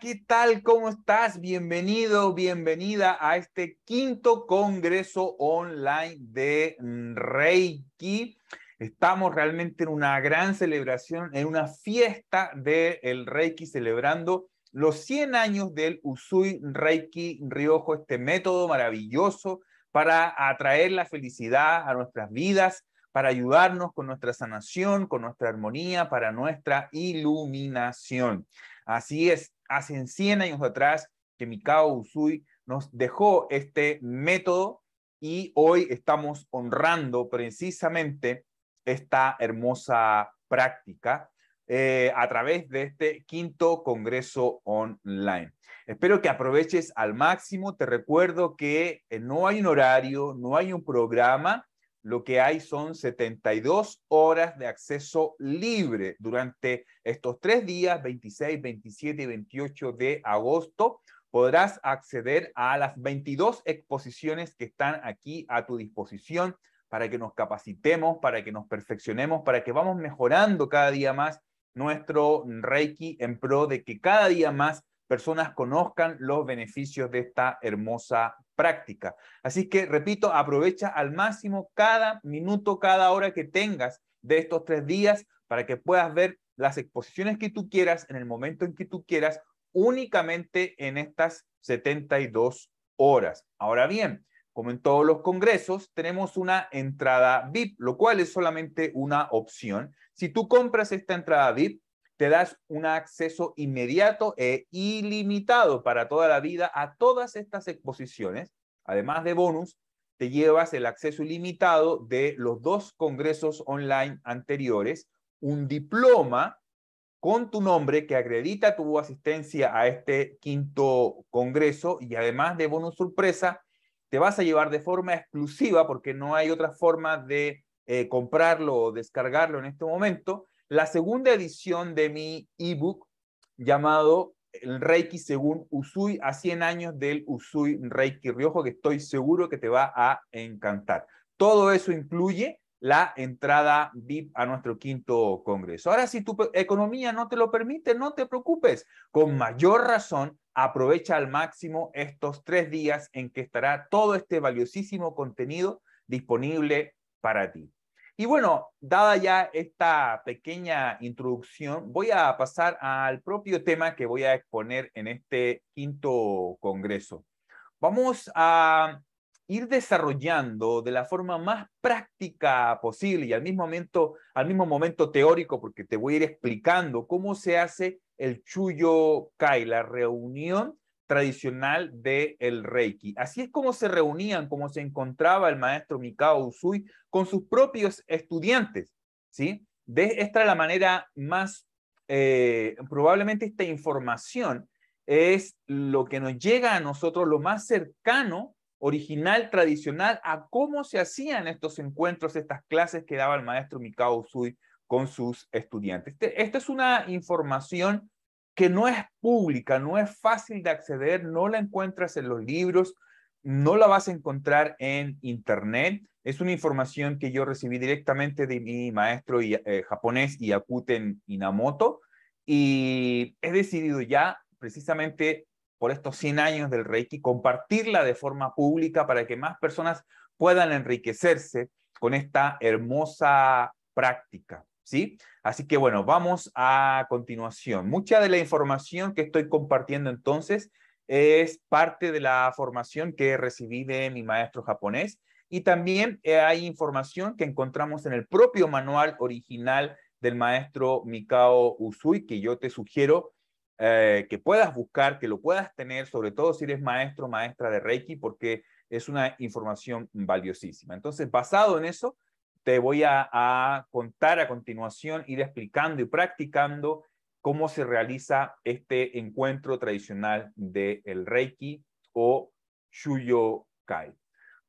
¿qué tal? ¿Cómo estás? Bienvenido, bienvenida a este quinto Congreso Online de Reiki. Estamos realmente en una gran celebración, en una fiesta del el Reiki, celebrando los 100 años del Usui Reiki Riojo, este método maravilloso para atraer la felicidad a nuestras vidas, para ayudarnos con nuestra sanación, con nuestra armonía, para nuestra iluminación. Así es, hace 100 años atrás que Mikao Usui nos dejó este método y hoy estamos honrando precisamente esta hermosa práctica eh, a través de este quinto Congreso Online. Espero que aproveches al máximo. Te recuerdo que eh, no hay un horario, no hay un programa lo que hay son 72 horas de acceso libre durante estos tres días, 26, 27 y 28 de agosto. Podrás acceder a las 22 exposiciones que están aquí a tu disposición para que nos capacitemos, para que nos perfeccionemos, para que vamos mejorando cada día más nuestro Reiki en pro de que cada día más personas conozcan los beneficios de esta hermosa práctica. Así que, repito, aprovecha al máximo cada minuto, cada hora que tengas de estos tres días para que puedas ver las exposiciones que tú quieras en el momento en que tú quieras, únicamente en estas 72 horas. Ahora bien, como en todos los congresos, tenemos una entrada VIP, lo cual es solamente una opción. Si tú compras esta entrada VIP, te das un acceso inmediato e ilimitado para toda la vida a todas estas exposiciones. Además de bonus, te llevas el acceso ilimitado de los dos congresos online anteriores, un diploma con tu nombre que acredita tu asistencia a este quinto congreso y además de bonus sorpresa, te vas a llevar de forma exclusiva, porque no hay otra forma de eh, comprarlo o descargarlo en este momento, la segunda edición de mi ebook llamado El Reiki según Usui a 100 años del Usui Reiki Riojo, que estoy seguro que te va a encantar. Todo eso incluye la entrada VIP a nuestro quinto congreso. Ahora, si tu economía no te lo permite, no te preocupes. Con mayor razón, aprovecha al máximo estos tres días en que estará todo este valiosísimo contenido disponible para ti. Y bueno, dada ya esta pequeña introducción, voy a pasar al propio tema que voy a exponer en este quinto congreso. Vamos a ir desarrollando de la forma más práctica posible y al mismo momento, al mismo momento teórico, porque te voy a ir explicando cómo se hace el Chuyo Kai, la reunión tradicional del Reiki. Así es como se reunían, como se encontraba el maestro Mikao Usui con sus propios estudiantes, ¿sí? De esta la manera más, eh, probablemente esta información es lo que nos llega a nosotros lo más cercano, original, tradicional, a cómo se hacían estos encuentros, estas clases que daba el maestro Mikao Usui con sus estudiantes. Este, esta es una información que no es pública, no es fácil de acceder, no la encuentras en los libros, no la vas a encontrar en internet. Es una información que yo recibí directamente de mi maestro y, eh, japonés Yakuten Inamoto y he decidido ya precisamente por estos 100 años del Reiki, compartirla de forma pública para que más personas puedan enriquecerse con esta hermosa práctica. ¿sí? Así que bueno, vamos a continuación. Mucha de la información que estoy compartiendo entonces es parte de la formación que recibí de mi maestro japonés y también eh, hay información que encontramos en el propio manual original del maestro Mikao Usui, que yo te sugiero eh, que puedas buscar, que lo puedas tener, sobre todo si eres maestro o maestra de Reiki, porque es una información valiosísima. Entonces, basado en eso, te voy a, contar a continuación, ir explicando y practicando cómo se realiza este encuentro tradicional del el Reiki o Shuyo Kai.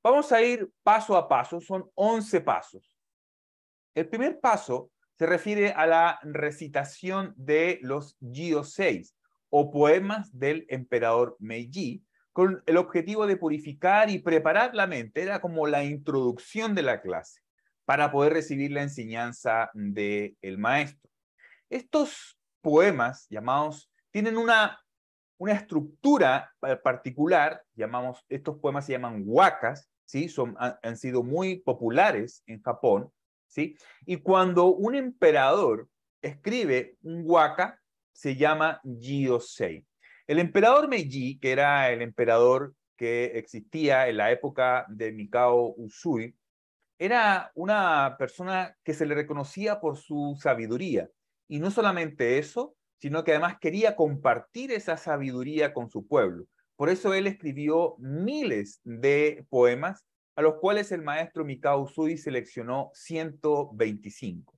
Vamos a ir paso a paso, son 11 pasos. El primer paso se refiere a la recitación de los Gyo 6 o poemas del emperador Meiji con el objetivo de purificar y preparar la mente. Era como la introducción de la clase para poder recibir la enseñanza del maestro. Estos poemas llamados tienen una, una estructura particular, llamamos, estos poemas se llaman wakas, ¿sí? Son, han, sido muy populares en Japón, ¿sí? y cuando un emperador escribe un waka, se llama Jiyosei. El emperador Meiji, que era el emperador que existía en la época de Mikao Usui, era una persona que se le reconocía por su sabiduría. Y no solamente eso, sino que además quería compartir esa sabiduría con su pueblo. Por eso él escribió miles de poemas, a los cuales el maestro Mikao Usui seleccionó 125.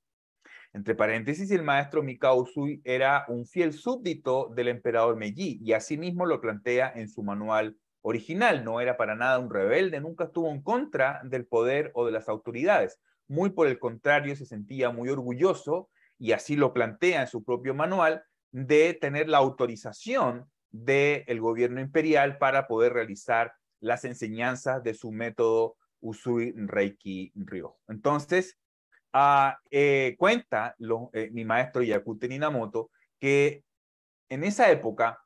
Entre paréntesis, el maestro Mikao Usui era un fiel súbdito del emperador Meiji y asimismo lo plantea en su manual original, no era para nada un rebelde, nunca estuvo en contra del poder o de las autoridades. Muy por el contrario, se sentía muy orgulloso, y así lo plantea en su propio manual, de tener la autorización del gobierno imperial para poder realizar las enseñanzas de su método Usui Reiki ryo Entonces, ah, eh, cuenta lo, eh, mi maestro Yakute Ninamoto que en esa época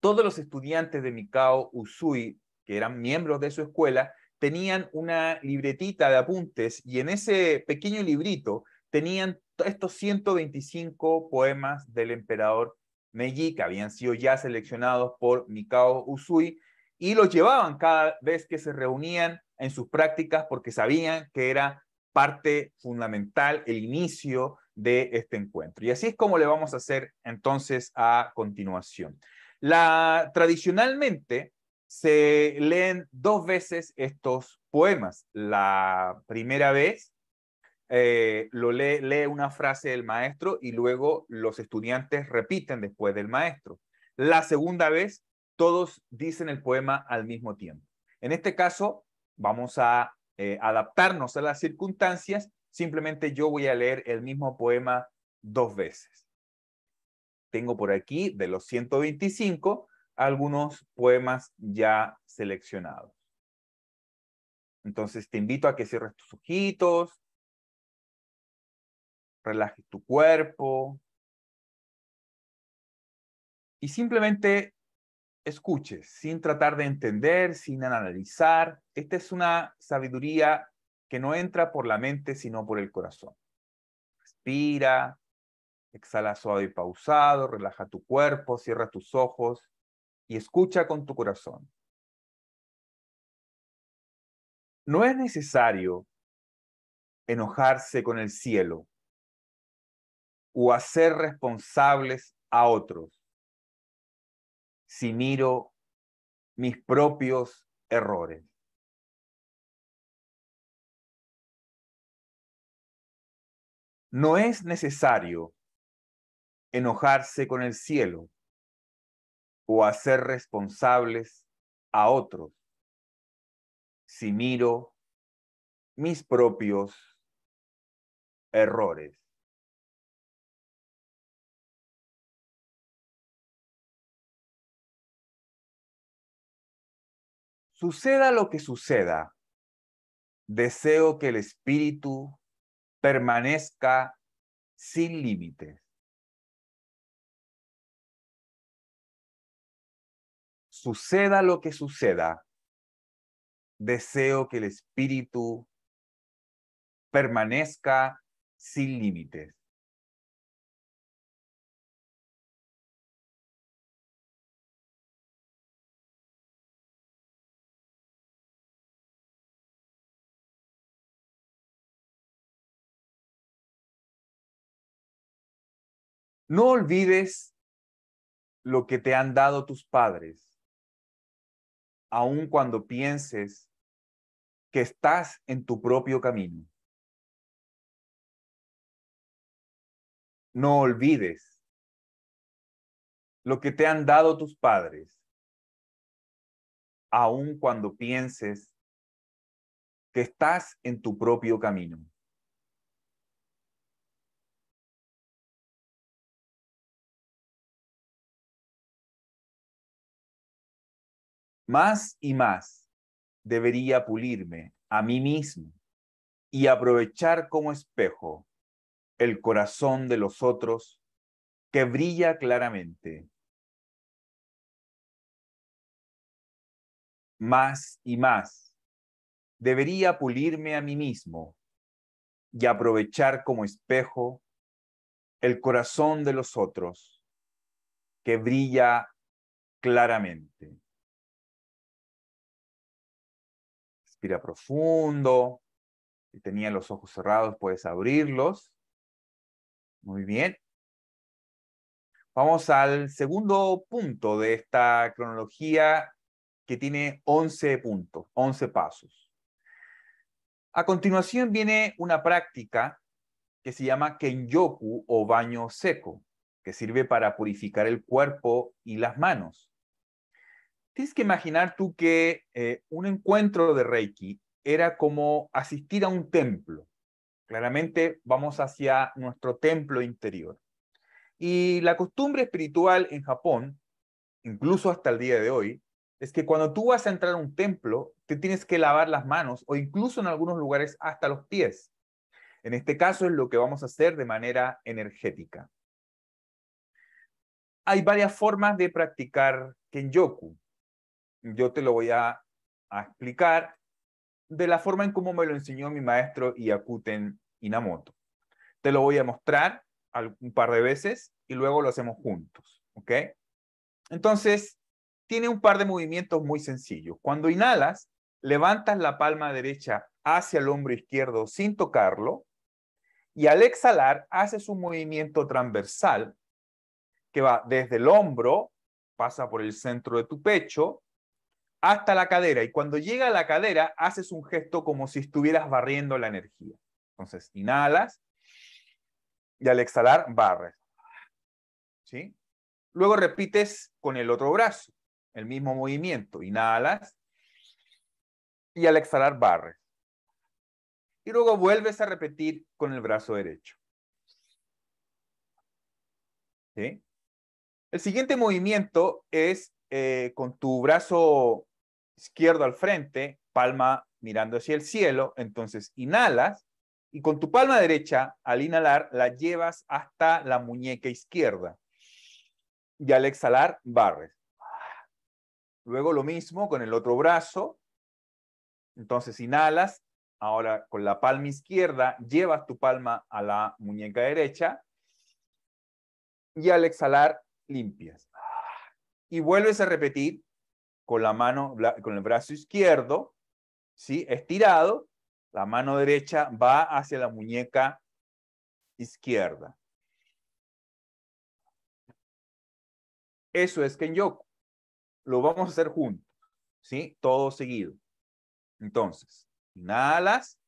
todos los estudiantes de Mikao Usui, que eran miembros de su escuela, tenían una libretita de apuntes y en ese pequeño librito tenían estos 125 poemas del emperador Meiji, que habían sido ya seleccionados por Mikao Usui, y los llevaban cada vez que se reunían en sus prácticas porque sabían que era parte fundamental, el inicio de este encuentro. Y así es como le vamos a hacer entonces a continuación. La, tradicionalmente se leen dos veces estos poemas. La primera vez eh, lo lee, una frase del maestro y luego los estudiantes repiten después del maestro. La segunda vez todos dicen el poema al mismo tiempo. En este caso, vamos a eh, adaptarnos a las circunstancias. Simplemente yo voy a leer el mismo poema dos veces tengo por aquí de los 125 algunos poemas ya seleccionados. Entonces te invito a que cierres tus ojitos, relajes tu cuerpo y simplemente escuches sin tratar de entender, sin analizar. Esta es una sabiduría que no entra por la mente, sino por el corazón. Respira, Exhala suave y pausado, relaja tu cuerpo, cierra tus ojos y escucha con tu corazón. No es necesario enojarse con el cielo o hacer responsables a otros si miro mis propios errores. No es necesario enojarse con el cielo o hacer responsables a otros si miro mis propios errores. Suceda lo que suceda, deseo que el espíritu permanezca sin límites. suceda lo que suceda, deseo que el espíritu permanezca sin límites. No olvides lo que te han dado tus padres aun cuando pienses que estás en tu propio camino. No olvides lo que te han dado tus padres, aun cuando pienses que estás en tu propio camino. Más y más debería pulirme a mí mismo y aprovechar como espejo el corazón de los otros que brilla claramente. Más y más debería pulirme a mí mismo y aprovechar como espejo el corazón de los otros que brilla claramente. Respira profundo. Si tenía los ojos cerrados, puedes abrirlos. Muy bien. Vamos al segundo punto de esta cronología que tiene 11 puntos, 11 pasos. A continuación viene una práctica que se llama kenyoku o baño seco, que sirve para purificar el cuerpo y las manos. Tienes que imaginar tú que eh, un encuentro de Reiki era como asistir a un templo. Claramente vamos hacia nuestro templo interior. Y la costumbre espiritual en Japón, incluso hasta el día de hoy, es que cuando tú vas a entrar a un templo, te tienes que lavar las manos o incluso en algunos lugares hasta los pies. En este caso es lo que vamos a hacer de manera energética. Hay varias formas de practicar kenyoku yo te lo voy a, explicar de la forma en cómo me lo enseñó mi maestro Yakuten Inamoto. Te lo voy a mostrar un par de veces y luego lo hacemos juntos, Entonces, tiene un par de movimientos muy sencillos. Cuando inhalas, levantas la palma derecha hacia el hombro izquierdo sin tocarlo y al exhalar haces un movimiento transversal que va desde el hombro, pasa por el centro de tu pecho, hasta la cadera. Y cuando llega a la cadera, haces un gesto como si estuvieras barriendo la energía. Entonces, inhalas y al exhalar, barres. Luego repites con el otro brazo, el mismo movimiento. Inhalas y al exhalar, barres. Y luego vuelves a repetir con el brazo derecho. El siguiente movimiento es eh, con tu brazo izquierdo al frente, palma mirando hacia el cielo, entonces inhalas y con tu palma derecha, al inhalar, la llevas hasta la muñeca izquierda y al exhalar, barres. Luego lo mismo con el otro brazo, entonces inhalas, ahora con la palma izquierda, llevas tu palma a la muñeca derecha y al exhalar, limpias. Y vuelves a repetir con la mano, con el brazo izquierdo, ¿sí? Estirado, la mano derecha va hacia la muñeca izquierda. Eso es Kenyoku. Lo vamos a hacer juntos, ¿sí? Todo seguido. Entonces, inhalas,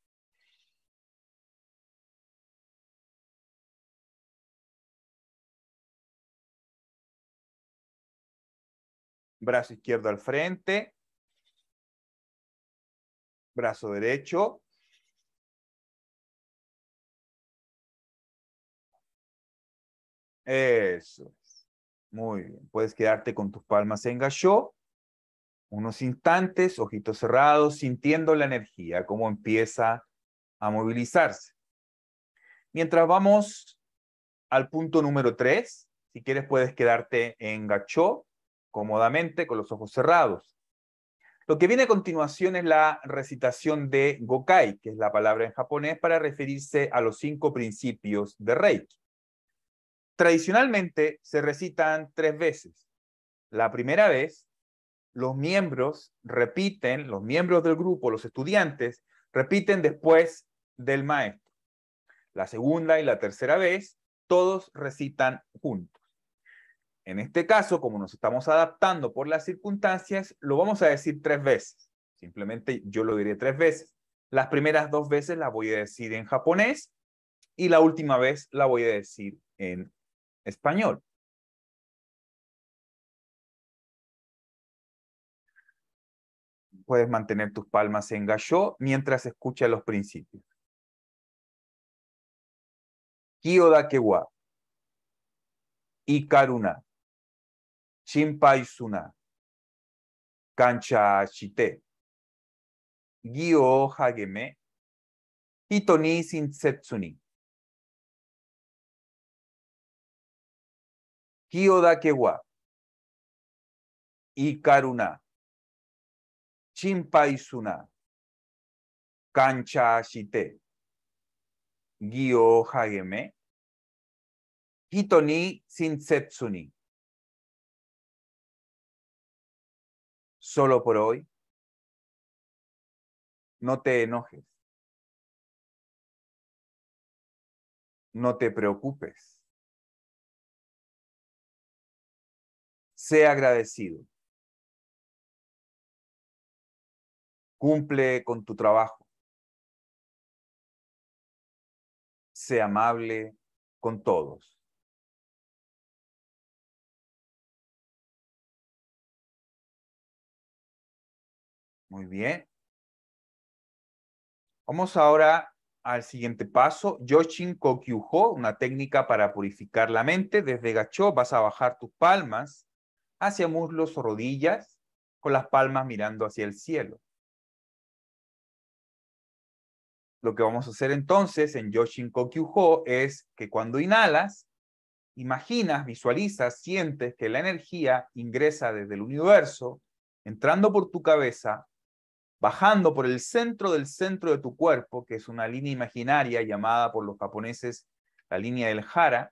brazo izquierdo al frente, brazo derecho, Eso Muy bien. Puedes quedarte con tus palmas en Unos instantes, ojitos cerrados, sintiendo la energía, cómo empieza a movilizarse. Mientras vamos al punto número 3, si quieres puedes quedarte en gachó cómodamente con los ojos cerrados. Lo que viene a continuación es la recitación de Gokai, que es la palabra en japonés para referirse a los cinco principios de Reiki. Tradicionalmente se recitan tres veces. La primera vez, los miembros repiten, los miembros del grupo, los estudiantes, repiten después del maestro. La segunda y la tercera vez, todos recitan juntos. En este caso, como nos estamos adaptando por las circunstancias, lo vamos a decir tres veces. Simplemente yo lo diré tres veces. Las primeras dos veces la voy a decir en japonés y la última vez la voy a decir en español. Puedes mantener tus palmas en gallo mientras escucha los principios. Kiyoda Ikaruna. Chimpaisuna Suna, Kancha Shite, Gyo Hageme, Hito ni Shinsetsu ni. Ikaruna, Chimpaisuna Suna, Kancha Shite, Hageme, Hito ni solo por hoy. No te enojes. No te preocupes. Sé agradecido. Cumple con tu trabajo. Sé amable con todos. Muy bien. Vamos ahora al siguiente paso. Yoshin Kokyuho, una técnica para purificar la mente. Desde Gacho vas a bajar tus palmas hacia muslos o rodillas, con las palmas mirando hacia el cielo. Lo que vamos a hacer entonces en Yoshin Kokyuho es que cuando inhalas, imaginas, visualizas, sientes que la energía ingresa desde el universo, entrando por tu cabeza, bajando por el centro del centro de tu cuerpo, que es una línea imaginaria llamada por los japoneses la línea del jara,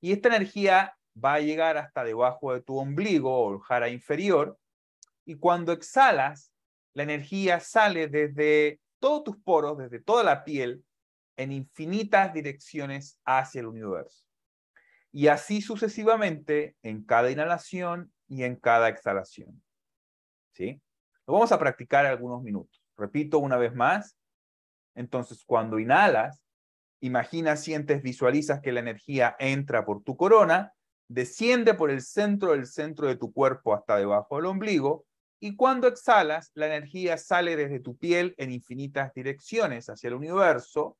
y esta energía va a llegar hasta debajo de tu ombligo o el jara inferior, y cuando exhalas, la energía sale desde todos tus poros, desde toda la piel, en infinitas direcciones hacia el universo. Y así sucesivamente en cada inhalación y en cada exhalación. ¿Sí? Lo vamos a practicar algunos minutos. Repito una vez más. Entonces, cuando inhalas, imagina, sientes, visualizas que la energía entra por tu corona, desciende por el centro del centro de tu cuerpo hasta debajo del ombligo, y cuando exhalas, la energía sale desde tu piel en infinitas direcciones hacia el universo,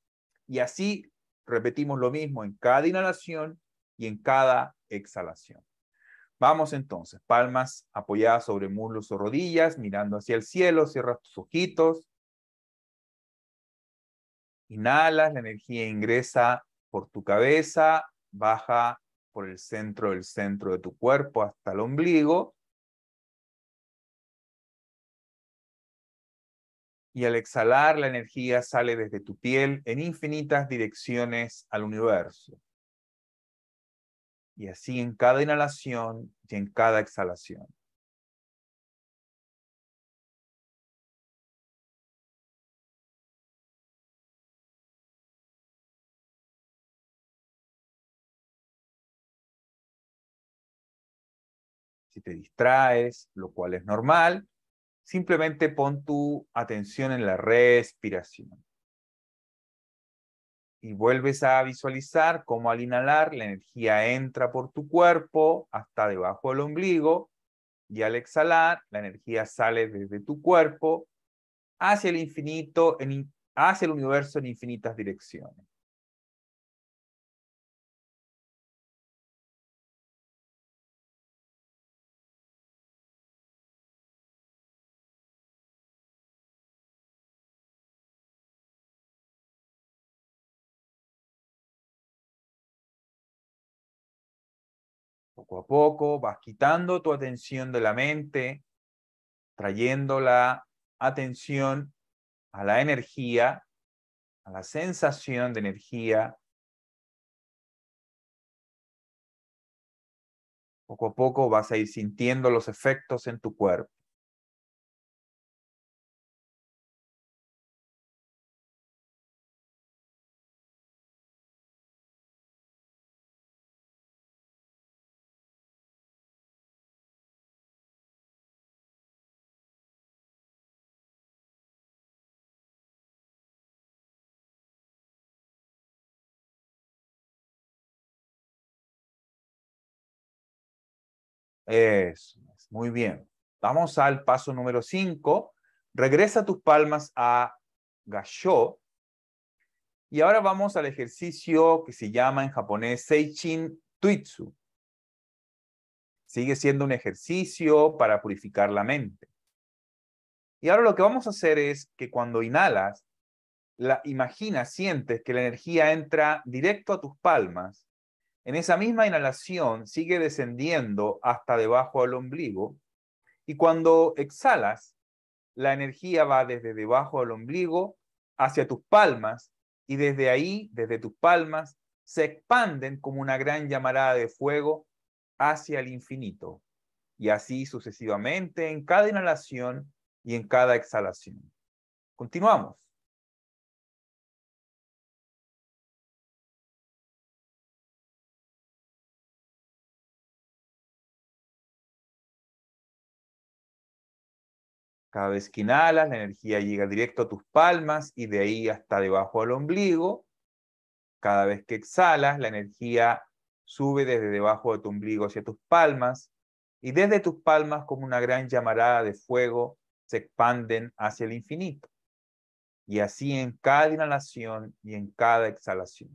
y así repetimos lo mismo en cada inhalación y en cada exhalación. Vamos entonces, palmas apoyadas sobre muslos o rodillas, mirando hacia el cielo, cierras tus ojitos. Inhalas, la energía ingresa por tu cabeza, baja por el centro del centro de tu cuerpo hasta el ombligo. Y al exhalar, la energía sale desde tu piel en infinitas direcciones al universo y así en cada inhalación y en cada exhalación. Si te distraes, lo cual es normal, simplemente pon tu atención en la respiración y vuelves a visualizar cómo al inhalar la energía entra por tu cuerpo hasta debajo del ombligo y al exhalar la energía sale desde tu cuerpo hacia el infinito, hacia el universo en infinitas direcciones. Poco a poco vas quitando tu atención de la mente, trayendo la atención a la energía, a la sensación de energía. Poco a poco vas a ir sintiendo los efectos en tu cuerpo. Eso, muy bien. Vamos al paso número 5. Regresa tus palmas a Gasho. Y ahora vamos al ejercicio que se llama en japonés Seichin Tuitsu. Sigue siendo un ejercicio para purificar la mente. Y ahora lo que vamos a hacer es que cuando inhalas, la, imagina, sientes que la energía entra directo a tus palmas en esa misma inhalación sigue descendiendo hasta debajo del ombligo y cuando exhalas, la energía va desde debajo del ombligo hacia tus palmas y desde ahí, desde tus palmas, se expanden como una gran llamarada de fuego hacia el infinito y así sucesivamente en cada inhalación y en cada exhalación. Continuamos. Cada vez que inhalas, la energía llega directo a tus palmas y de ahí hasta debajo del ombligo. Cada vez que exhalas, la energía sube desde debajo de tu ombligo hacia tus palmas y desde tus palmas como una gran llamarada de fuego se expanden hacia el infinito. Y así en cada inhalación y en cada exhalación.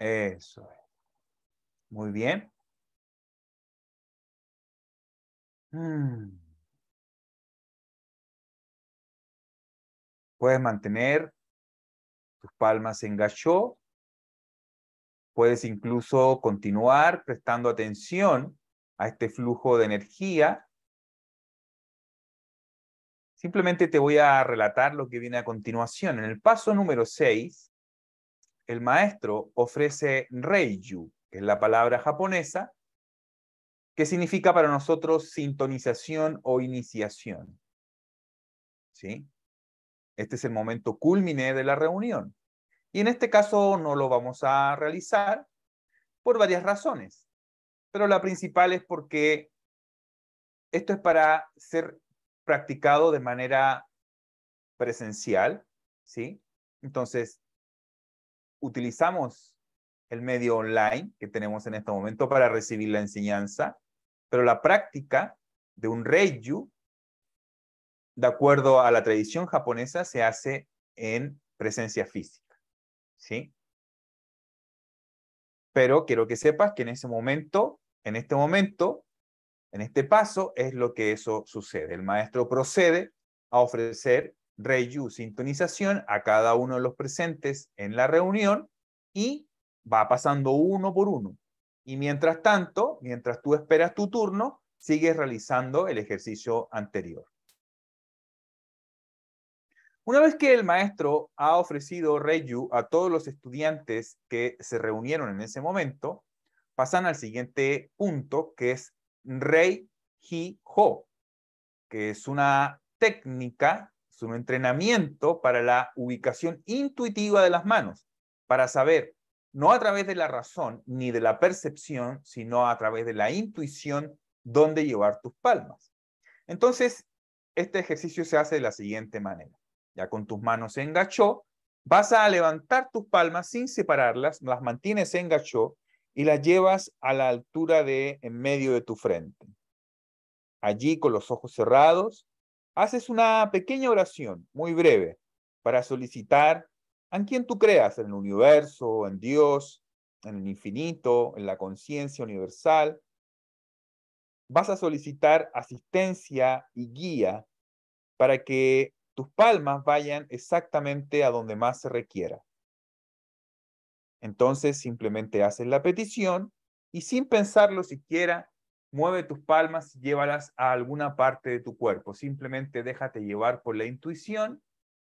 Eso es. Muy bien. Mm. Puedes mantener tus palmas en Puedes incluso continuar prestando atención a este flujo de energía. Simplemente te voy a relatar lo que viene a continuación. En el paso número 6, el maestro ofrece reiju, que es la palabra japonesa, que significa para nosotros sintonización o iniciación. ¿Sí? Este es el momento culmine de la reunión. Y en este caso no lo vamos a realizar por varias razones. Pero la principal es porque esto es para ser practicado de manera presencial, ¿sí? Entonces, utilizamos el medio online que tenemos en este momento para recibir la enseñanza, pero la práctica de un reiju, de acuerdo a la tradición japonesa, se hace en presencia física. ¿Sí? Pero quiero que sepas que en ese momento, en este momento, en este paso, es lo que eso sucede. El maestro procede a ofrecer reyu, sintonización a cada uno de los presentes en la reunión y va pasando uno por uno. Y mientras tanto, mientras tú esperas tu turno, sigues realizando el ejercicio anterior. Una vez que el maestro ha ofrecido reyu a todos los estudiantes que se reunieron en ese momento, pasan al siguiente punto, que es rei hi ho, que es una técnica un entrenamiento para la ubicación intuitiva de las manos, para saber, no a través de la razón ni de la percepción, sino a través de la intuición, dónde llevar tus palmas. Entonces, este ejercicio se hace de la siguiente manera. Ya con tus manos engachó, vas a levantar tus palmas sin separarlas, las mantienes engachó y las llevas a la altura de en medio de tu frente. Allí con los ojos cerrados, haces una pequeña oración, muy breve, para solicitar a quien tú creas, en el universo, en Dios, en el infinito, en la conciencia universal, vas a solicitar asistencia y guía para que tus palmas vayan exactamente a donde más se requiera. Entonces simplemente haces la petición y sin pensarlo siquiera, Mueve tus palmas, llévalas a alguna parte de tu cuerpo. Simplemente déjate llevar por la intuición.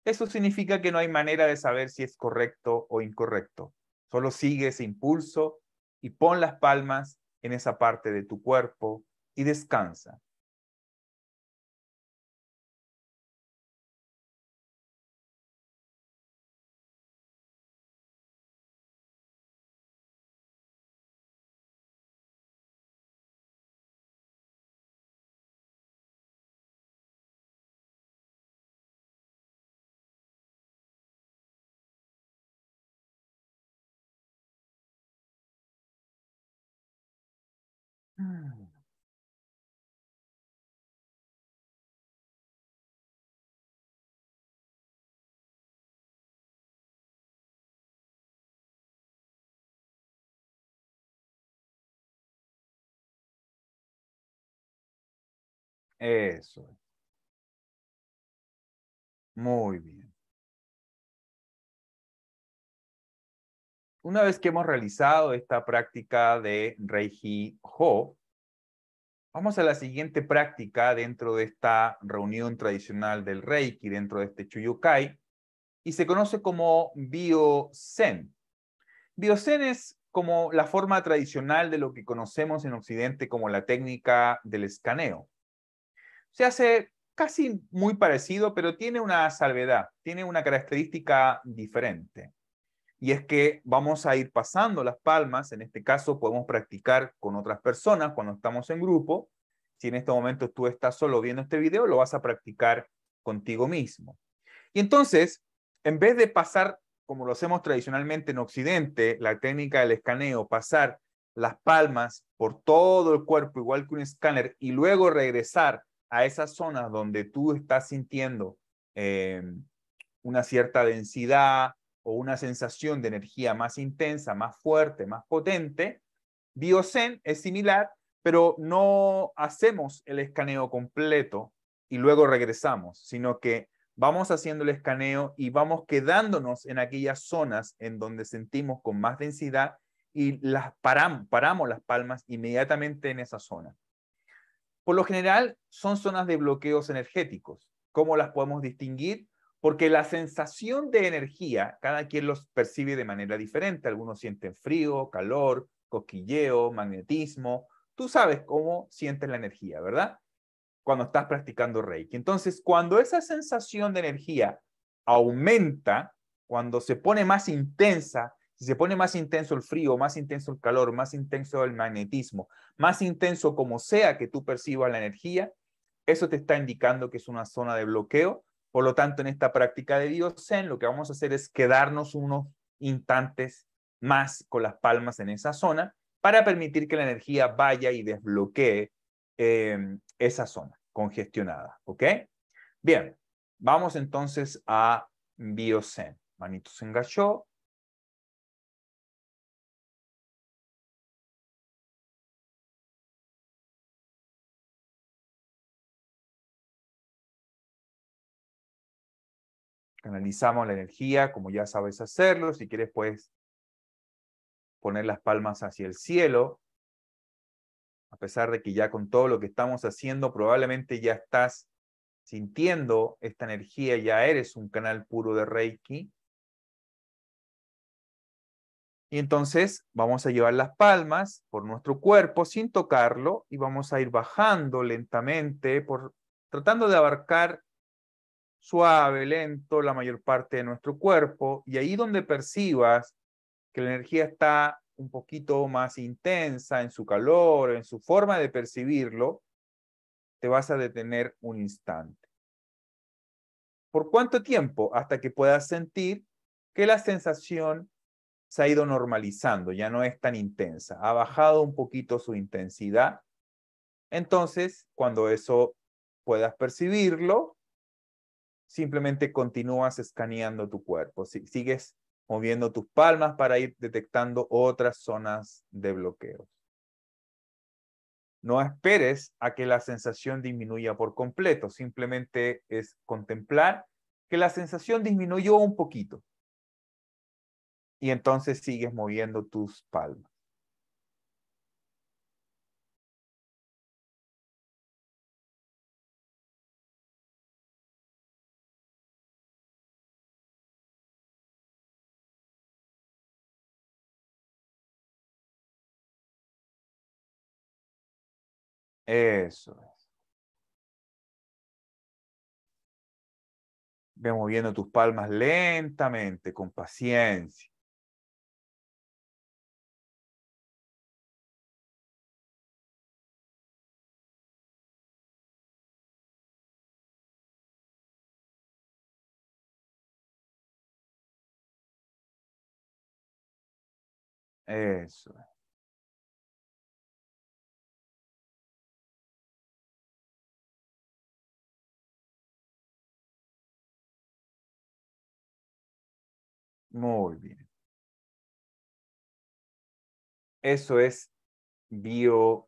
Eso significa que no hay manera de saber si es correcto o incorrecto. Solo sigue ese impulso y pon las palmas en esa parte de tu cuerpo y descansa. Eso. Muy bien. Una vez que hemos realizado esta práctica de Reiki Ho, vamos a la siguiente práctica dentro de esta reunión tradicional del Reiki, dentro de este Chuyukai, y se conoce como bio Sen. es como la forma tradicional de lo que conocemos en Occidente como la técnica del escaneo se hace casi muy parecido, pero tiene una salvedad, tiene una característica diferente. Y es que vamos a ir pasando las palmas, en este caso podemos practicar con otras personas cuando estamos en grupo. Si en este momento tú estás solo viendo este video, lo vas a practicar contigo mismo. Y entonces, en vez de pasar, como lo hacemos tradicionalmente en Occidente, la técnica del escaneo, pasar las palmas por todo el cuerpo, igual que un escáner, y luego regresar a esas zonas donde tú estás sintiendo em, una cierta densidad o una sensación de energía más intensa, más fuerte, más potente, Biosen es similar, pero no hacemos el escaneo completo y luego regresamos, sino que vamos haciendo el escaneo y vamos quedándonos en aquellas zonas en donde sentimos con más densidad y las paramos, paramos las palmas inmediatamente en esa zona. Por lo general, son zonas de bloqueos energéticos. ¿Cómo las podemos distinguir? Porque la sensación de energía, cada quien los percibe de manera diferente. Algunos sienten frío, calor, cosquilleo, magnetismo. Tú sabes cómo sientes la energía, ¿verdad? Cuando estás practicando Reiki. Entonces, cuando esa sensación de energía aumenta, cuando se pone más intensa, si se pone más intenso el frío, más intenso el calor, más intenso el magnetismo, más intenso como sea que tú percibas la energía, eso te está indicando que es una zona de bloqueo. Por lo tanto, en esta práctica de Biosen, lo que vamos a hacer es quedarnos unos instantes más con las palmas en esa zona para permitir que la energía vaya y desbloquee em, esa zona congestionada. ¿Ok? Bien, vamos entonces a Biosen. Manitos se Canalizamos la energía como ya sabes hacerlo. Si quieres, puedes poner las palmas hacia el cielo. A pesar de que ya con todo lo que estamos haciendo, probablemente ya estás sintiendo esta energía, ya eres un canal puro de Reiki. Y entonces vamos a llevar las palmas por nuestro cuerpo sin tocarlo y vamos a ir bajando lentamente por tratando de abarcar suave, lento, la mayor parte de nuestro cuerpo, y ahí donde percibas que la energía está un poquito más intensa en su calor, en su forma de percibirlo, te vas a detener un instante. ¿Por cuánto tiempo? Hasta que puedas sentir que la sensación se ha ido normalizando, ya no es tan intensa, ha bajado un poquito su intensidad. Entonces, cuando eso puedas percibirlo, simplemente continúas escaneando tu cuerpo, sigues moviendo tus palmas para ir detectando otras zonas de bloqueo. No esperes a que la sensación disminuya por completo, simplemente es contemplar que la sensación disminuyó un poquito. Y entonces sigues moviendo tus palmas. Eso es. Ve moviendo tus palmas lentamente, con paciencia. Eso es. Muy bien. Eso es BioZen,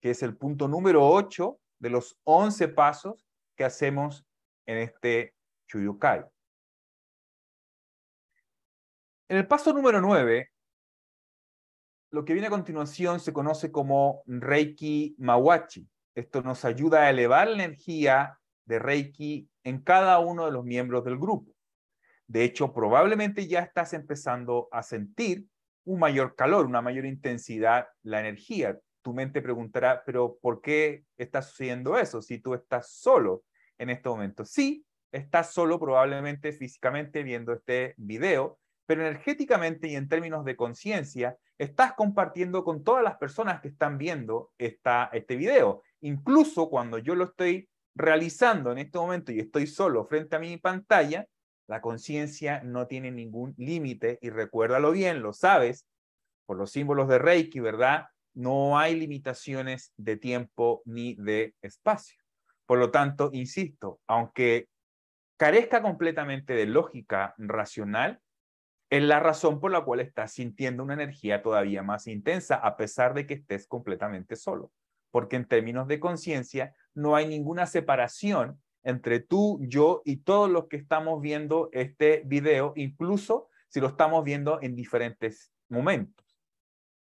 que es el punto número 8 de los 11 pasos que hacemos en este Chuyukai. En el paso número 9, lo que viene a continuación se conoce como Reiki Mawachi. Esto nos ayuda a elevar la energía de Reiki en cada uno de los miembros del grupo. De hecho, probablemente ya estás empezando a sentir un mayor calor, una mayor intensidad, la energía. Tu mente preguntará, pero ¿por qué está sucediendo eso si tú estás solo en este momento? Sí, estás solo probablemente físicamente viendo este video, pero energéticamente y en términos de conciencia, estás compartiendo con todas las personas que están viendo esta, este video. Incluso cuando yo lo estoy realizando en este momento y estoy solo frente a mi pantalla, la conciencia no tiene ningún límite y recuérdalo bien, lo sabes, por los símbolos de Reiki, ¿verdad? No hay limitaciones de tiempo ni de espacio. Por lo tanto, insisto, aunque carezca completamente de lógica racional, es la razón por la cual estás sintiendo una energía todavía más intensa, a pesar de que estés completamente solo porque en términos de conciencia no hay ninguna separación entre tú, yo y todos los que estamos viendo este video, incluso si lo estamos viendo en diferentes momentos.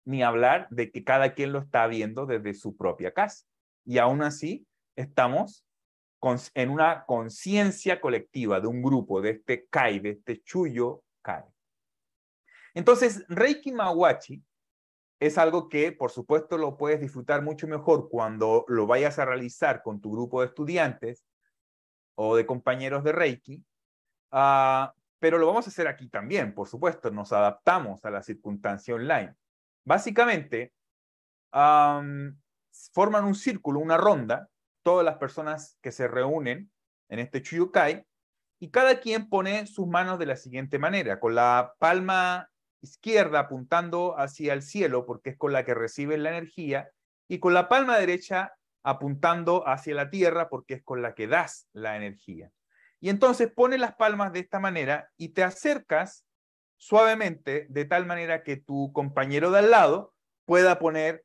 Ni hablar de que cada quien lo está viendo desde su propia casa. Y aún así, estamos en una conciencia colectiva de un grupo, de este Kai, de este Chuyo Kai. Entonces, Reiki Mawachi es algo que, por supuesto, lo puedes disfrutar mucho mejor cuando lo vayas a realizar con tu grupo de estudiantes o de compañeros de Reiki, ah, pero lo vamos a hacer aquí también, por supuesto, nos adaptamos a la circunstancia online. Básicamente, forman un círculo, una ronda, todas las personas que se reúnen en este Chuyukai y cada quien pone sus manos de la siguiente manera, con la palma izquierda apuntando hacia el cielo, porque es con la que recibes la energía, y con la palma derecha apuntando hacia la tierra, porque es con la que das la energía. Y entonces pones las palmas de esta manera y te acercas suavemente, de tal manera que tu compañero de al lado pueda poner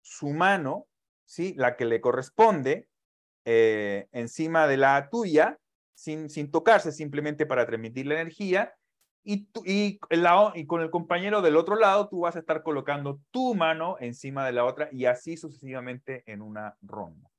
su mano, ¿sí? la que le corresponde, eh, encima de la tuya, sin, sin tocarse, simplemente para transmitir la energía, y, y, con el compañero del otro lado tú vas a estar colocando tu mano encima de la otra y así sucesivamente en una ronda.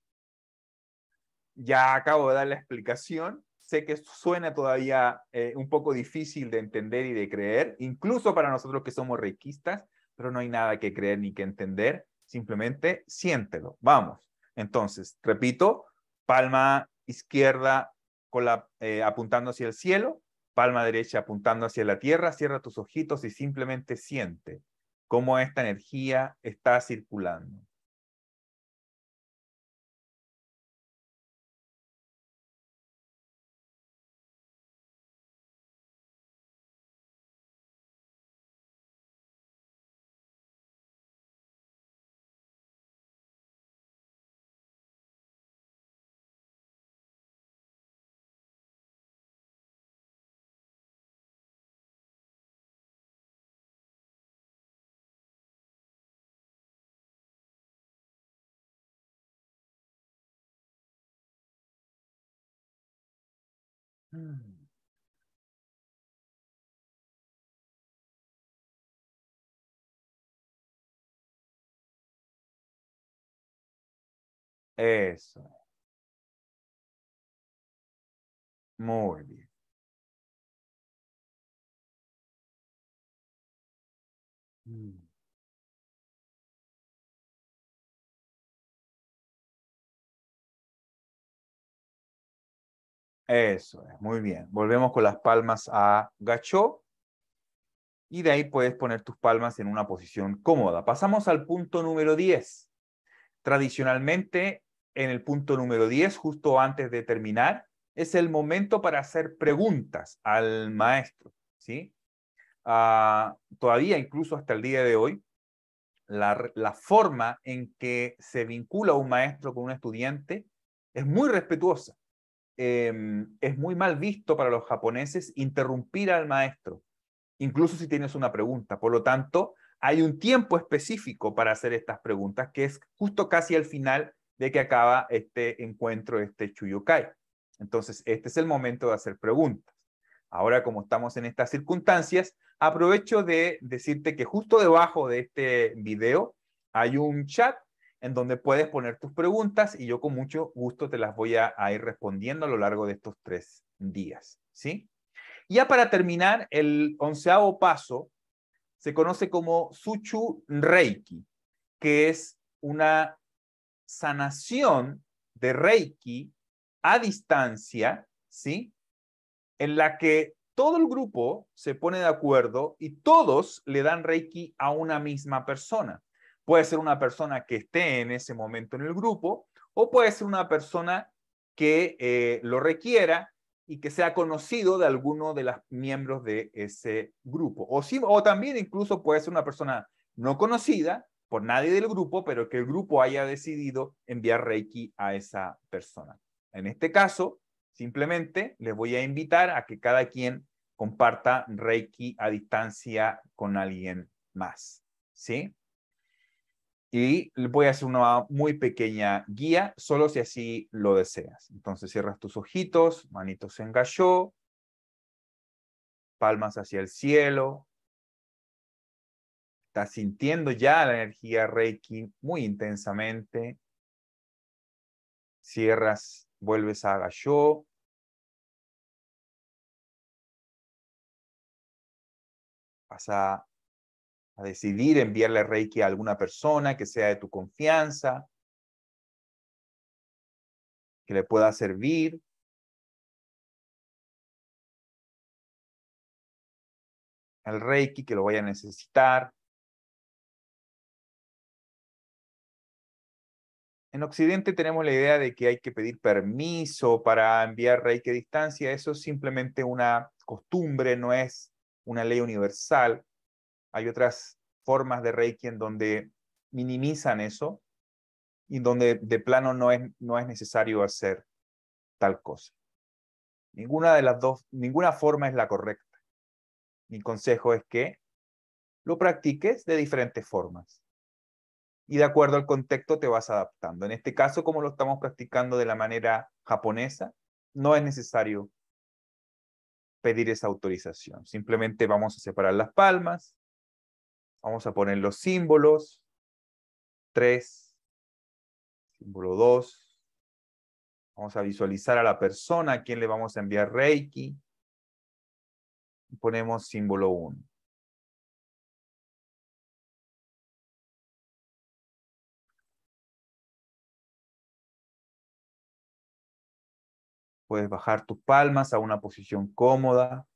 Ya acabo de dar la explicación. Sé que suena todavía eh, un poco difícil de entender y de creer, incluso para nosotros que somos requistas, pero no hay nada que creer ni que entender. Simplemente siéntelo. Vamos. Entonces, repito, palma izquierda con la, eh, apuntando hacia el cielo, palma derecha apuntando hacia la tierra, cierra tus ojitos y simplemente siente cómo esta energía está circulando. Hum. Eso. Muy bien. Mm. Eso es, muy bien. Volvemos con las palmas a gachó. Y de ahí puedes poner tus palmas en una posición cómoda. Pasamos al punto número 10. Tradicionalmente, en el punto número 10, justo antes de terminar, es el momento para hacer preguntas al maestro. ¿sí? Ah, todavía, incluso hasta el día de hoy, la forma en que se vincula un maestro con un estudiante es muy respetuosa Em, es muy mal visto para los japoneses interrumpir al maestro, incluso si tienes una pregunta. Por lo tanto, hay un tiempo específico para hacer estas preguntas, que es justo casi al final de que acaba este encuentro, este Chuyukai. Entonces, este es el momento de hacer preguntas. Ahora, como estamos en estas circunstancias, aprovecho de decirte que justo debajo de este video hay un chat en donde puedes poner tus preguntas y yo con mucho gusto te las voy a, ir respondiendo a lo largo de estos tres días, ¿sí? Ya para terminar, el onceavo paso se conoce como Suchu Reiki, que es una sanación de Reiki a distancia, ¿sí? En la que todo el grupo se pone de acuerdo y todos le dan Reiki a una misma persona. Puede ser una persona que esté en ese momento en el grupo o puede ser una persona que eh, lo requiera y que sea conocido de alguno de los miembros de ese grupo. O, o también incluso puede ser una persona no conocida por nadie del grupo, pero que el grupo haya decidido enviar Reiki a esa persona. En este caso, simplemente les voy a invitar a que cada quien comparta Reiki a distancia con alguien más. ¿Sí? y voy a hacer una muy pequeña guía, solo si así lo deseas. Entonces cierras tus ojitos, manitos en gallo, palmas hacia el cielo. Estás sintiendo ya la energía Reiki muy intensamente. Cierras, vuelves a gallo. Vas a a decidir enviarle Reiki a alguna persona que sea de tu confianza, que le pueda servir. al Reiki que lo vaya a necesitar. En Occidente tenemos la idea de que hay que pedir permiso para enviar Reiki a distancia. Eso es simplemente una costumbre, no es una ley universal. Hay otras formas de Reiki en donde minimizan eso y donde de plano no es, no es necesario hacer tal cosa. Ninguna de las dos, ninguna forma es la correcta. Mi consejo es que lo practiques de diferentes formas. Y de acuerdo al contexto te vas adaptando. En este caso, como lo estamos practicando de la manera japonesa, no es necesario pedir esa autorización. Simplemente vamos a separar las palmas, Vamos a poner los símbolos. 3, símbolo 2. Vamos a visualizar a la persona a quien le vamos a enviar Reiki. Ponemos símbolo 1. Puedes bajar tus palmas a una posición cómoda.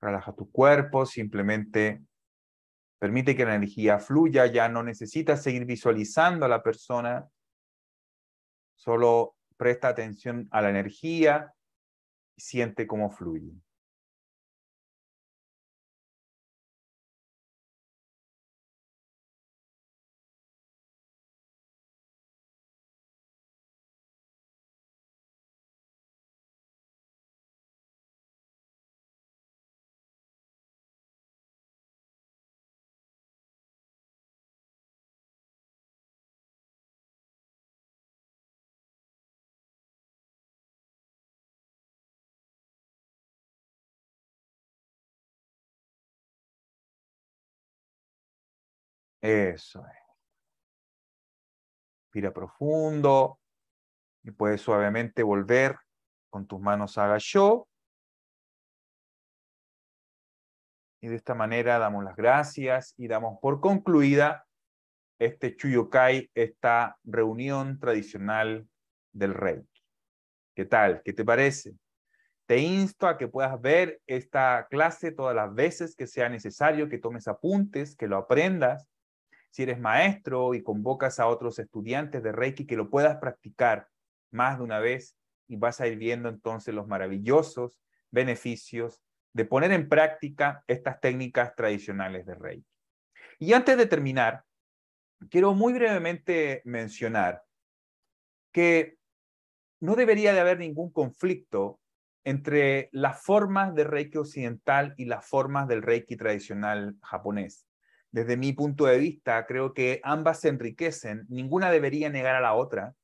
relaja tu cuerpo, simplemente permite que la energía fluya, ya no necesitas seguir visualizando a la persona, solo presta atención a la energía y siente cómo fluye. Eso es. Pira profundo y puedes suavemente volver con tus manos haga yo. Y de esta manera damos las gracias y damos por concluida este chuyokai, esta reunión tradicional del rey. ¿Qué tal? ¿Qué te parece? Te insto a que puedas ver esta clase todas las veces que sea necesario, que tomes apuntes, que lo aprendas si eres maestro y convocas a otros estudiantes de Reiki, que lo puedas practicar más de una vez y vas a ir viendo entonces los maravillosos beneficios de poner en práctica estas técnicas tradicionales de Reiki. Y antes de terminar, quiero muy brevemente mencionar que no debería de haber ningún conflicto entre las formas de Reiki occidental y las formas del Reiki tradicional japonés. Desde mi punto de vista, creo que ambas se enriquecen, ninguna debería negar a la otra,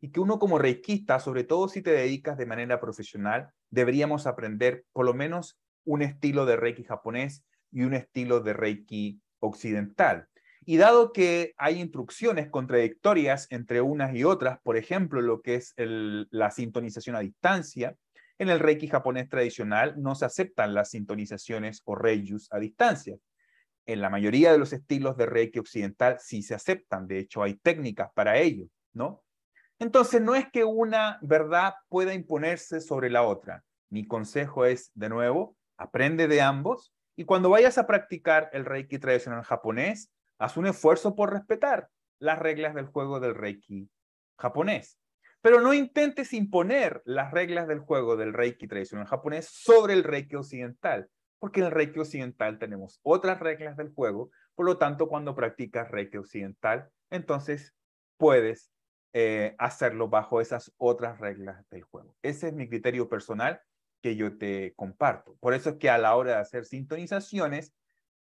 y que uno como reikista, sobre todo si te dedicas de manera profesional, deberíamos aprender por lo menos un estilo de reiki japonés y un estilo de reiki occidental. Y dado que hay instrucciones contradictorias entre unas y otras, por ejemplo, lo que es la sintonización a distancia, en el reiki japonés tradicional no se aceptan las sintonizaciones o reiyus a distancia en la mayoría de los estilos de Reiki occidental sí se aceptan, de hecho hay técnicas para ello, ¿no? Entonces no es que una verdad pueda imponerse sobre la otra. Mi consejo es, de nuevo, aprende de ambos y cuando vayas a practicar el Reiki tradicional japonés, haz un esfuerzo por respetar las reglas del juego del Reiki japonés. Pero no intentes imponer las reglas del juego del Reiki tradicional japonés sobre el Reiki occidental porque en el Reiki occidental tenemos otras reglas del juego, por lo tanto, cuando practicas Reiki occidental, entonces puedes eh, hacerlo bajo esas otras reglas del juego. Ese es mi criterio personal que yo te comparto. Por eso es que a la hora de hacer sintonizaciones,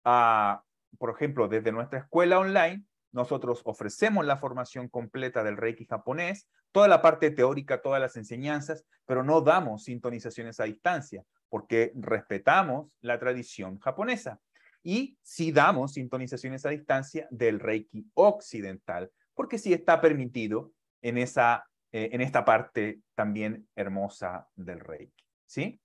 ah, por ejemplo, desde nuestra escuela online, nosotros ofrecemos la formación completa del Reiki japonés, toda la parte teórica, todas las enseñanzas, pero no damos sintonizaciones a distancia porque respetamos la tradición japonesa y sí damos sintonizaciones a distancia del Reiki occidental, porque sí está permitido en, esa, eh, en esta parte también hermosa del Reiki. ¿sí?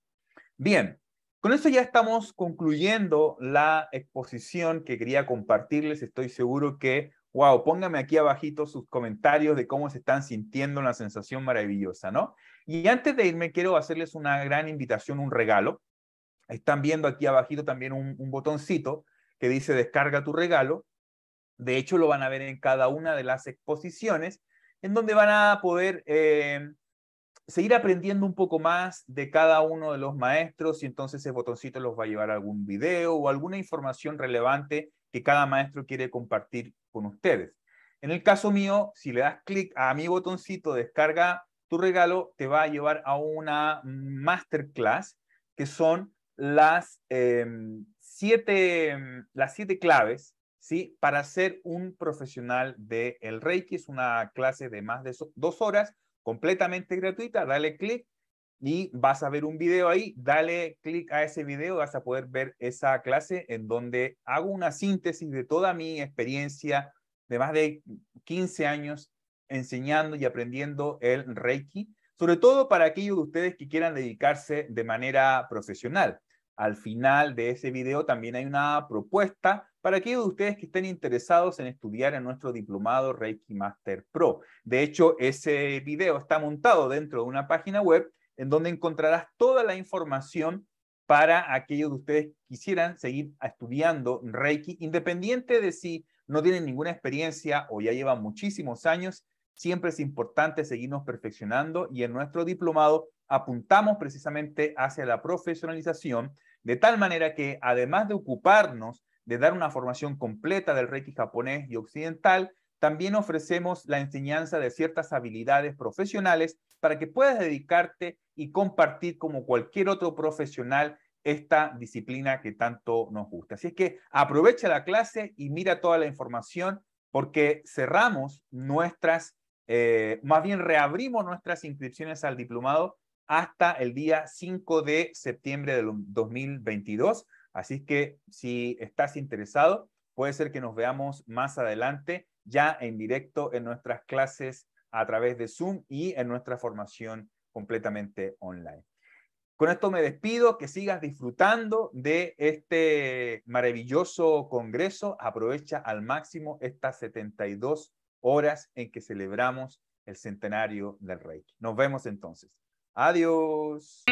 Bien, con eso ya estamos concluyendo la exposición que quería compartirles. Estoy seguro que wow, póngame aquí abajito sus comentarios de cómo se están sintiendo una sensación maravillosa, ¿no? Y antes de irme, quiero hacerles una gran invitación, un regalo. Están viendo aquí abajito también un, botoncito que dice descarga tu regalo. De hecho, lo van a ver en cada una de las exposiciones, en donde van a poder eh, seguir aprendiendo un poco más de cada uno de los maestros y entonces ese botoncito los va a llevar a algún video o alguna información relevante cada maestro quiere compartir con ustedes. En el caso mío, si le das clic a mi botoncito descarga tu regalo, te va a llevar a una masterclass que son las, em, siete, em, las siete claves ¿sí? para ser un profesional del el Reiki. Es una clase de más de dos horas completamente gratuita. Dale clic y vas a ver un video ahí, dale clic a ese video, vas a poder ver esa clase en donde hago una síntesis de toda mi experiencia de más de 15 años enseñando y aprendiendo el Reiki, sobre todo para aquellos de ustedes que quieran dedicarse de manera profesional. Al final de ese video también hay una propuesta para aquellos de ustedes que estén interesados en estudiar en nuestro diplomado Reiki Master Pro. De hecho, ese video está montado dentro de una página web en donde encontrarás toda la información para aquellos de ustedes que quisieran seguir estudiando Reiki, independiente de si no tienen ninguna experiencia o ya llevan muchísimos años, siempre es importante seguirnos perfeccionando y en nuestro diplomado apuntamos precisamente hacia la profesionalización, de tal manera que además de ocuparnos de dar una formación completa del Reiki japonés y occidental, también ofrecemos la enseñanza de ciertas habilidades profesionales para que puedas dedicarte y compartir como cualquier otro profesional esta disciplina que tanto nos gusta. Así es que aprovecha la clase y mira toda la información porque cerramos nuestras, eh, más bien reabrimos nuestras inscripciones al diplomado hasta el día 5 de septiembre del 2022. Así que si estás interesado, puede ser que nos veamos más adelante ya en directo en nuestras clases a través de Zoom y en nuestra formación completamente online. Con esto me despido, que sigas disfrutando de este maravilloso congreso. Aprovecha al máximo estas 72 horas en que celebramos el centenario del rey. Nos vemos entonces. Adiós.